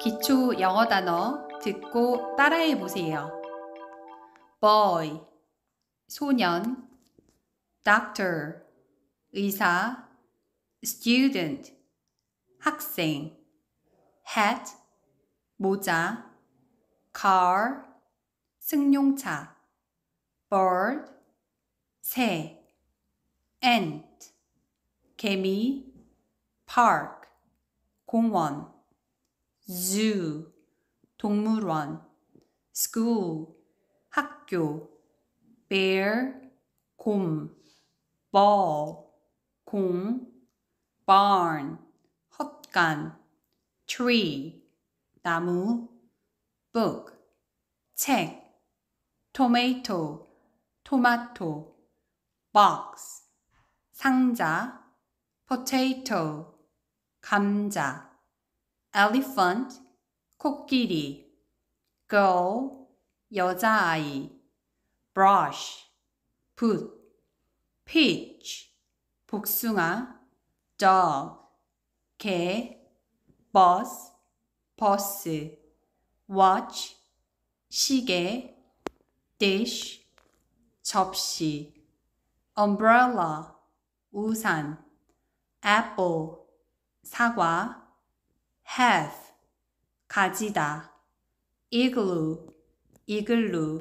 기초 영어 단어 듣고 따라해 보세요. boy 소년 doctor 의사 student 학생 hat 모자 car 승용차 bird 새 ant 개미 park 공원 zoo, 동물원, school, 학교, bear, 곰, ball, 공, barn, 헛간, tree, 나무, book, 책, tomato, 토마토, box, 상자, potato, 감자, elephant, 코끼리, girl, 여자아이, brush, 붓, peach, 복숭아, dog, 개, bus, 버스, watch, 시계, dish, 접시, umbrella, 우산, apple, 사과, have 가지다 igloo i g l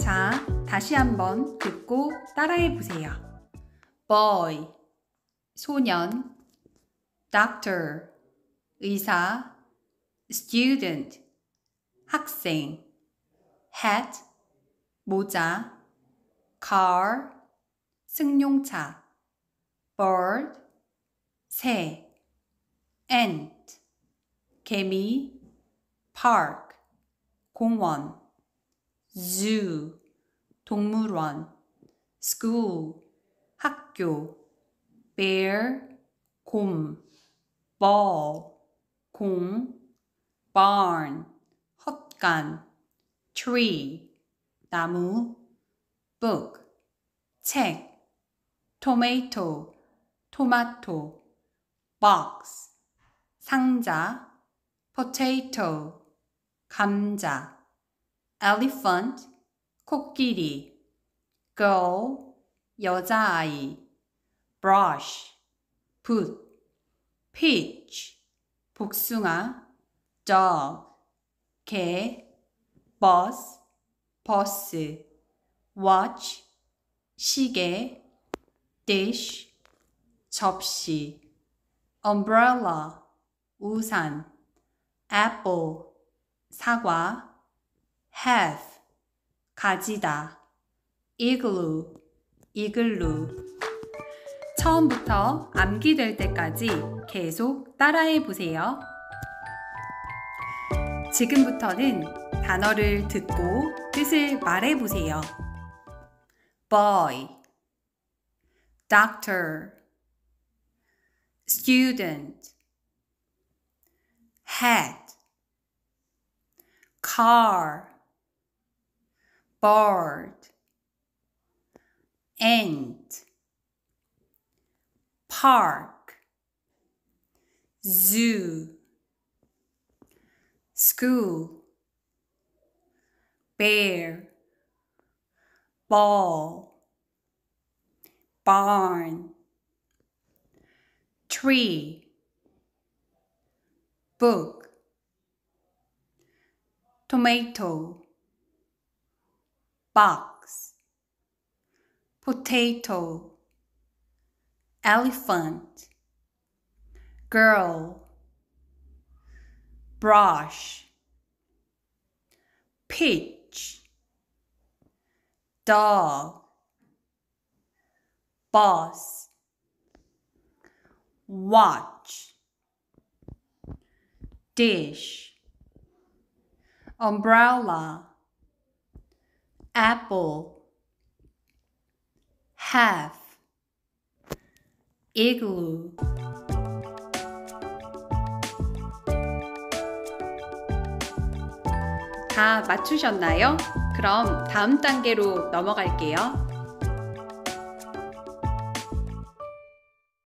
자, 다시 한번 듣고 따라해 보세요. boy 소년 doctor 의사 student 학생 hat 모자 car 승용차 bird 새 ant, 개미, park, 공원, zoo, 동물원, school, 학교, bear, 곰, ball, 공, barn, 헛간, tree, 나무, book, 책, tomato, 토마토, box, 상자, potato, 감자, elephant, 코끼리, girl, 여자아이, brush, 붓, peach, 복숭아, dog, 개, 버스, 버스, watch, 시계, dish, 접시, umbrella, 우산 apple 사과 have 가지다 igloo 이글루 처음부터 암기될 때까지 계속 따라해 보세요. 지금부터는 단어를 듣고 뜻을 말해 보세요. boy, doctor, student head, car, bird, ant, park, zoo, school, bear, ball, barn, tree book tomato box potato elephant girl brush peach dog boss watch dish, umbrella, apple, half, igloo. 다 맞추셨나요? 그럼 다음 단계로 넘어갈게요.